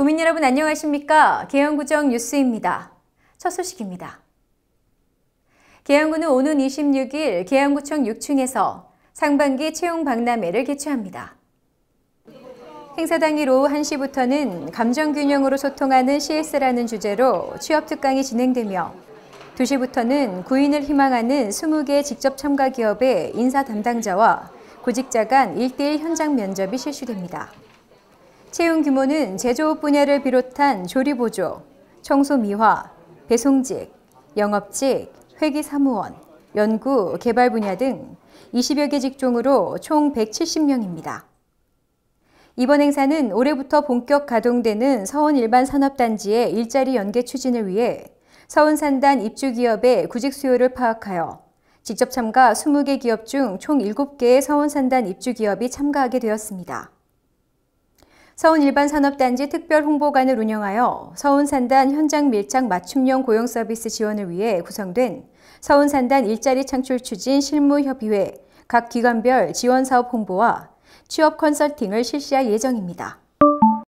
국민 여러분 안녕하십니까? 개영구정 뉴스입니다. 첫 소식입니다. 개영구는 오는 26일 개영구청 6층에서 상반기 채용 박람회를 개최합니다. 행사 당일 오후 1시부터는 감정균형으로 소통하는 CS라는 주제로 취업특강이 진행되며 2시부터는 구인을 희망하는 20개 직접 참가 기업의 인사 담당자와 구직자 간 1대1 현장 면접이 실시됩니다. 채용 규모는 제조업 분야를 비롯한 조리보조, 청소미화, 배송직, 영업직, 회계사무원, 연구, 개발 분야 등 20여 개 직종으로 총 170명입니다. 이번 행사는 올해부터 본격 가동되는 서원 일반 산업단지의 일자리 연계 추진을 위해 서원 산단 입주 기업의 구직 수요를 파악하여 직접 참가 20개 기업 중 총 7개의 서원 산단 입주 기업이 참가하게 되었습니다. 서운 일반산업단지 특별홍보관을 운영하여 서운산단 현장 밀착 맞춤형 고용 서비스 지원을 위해 구성된 서운산단 일자리 창출 추진 실무협의회 각 기관별 지원사업 홍보와 취업 컨설팅을 실시할 예정입니다.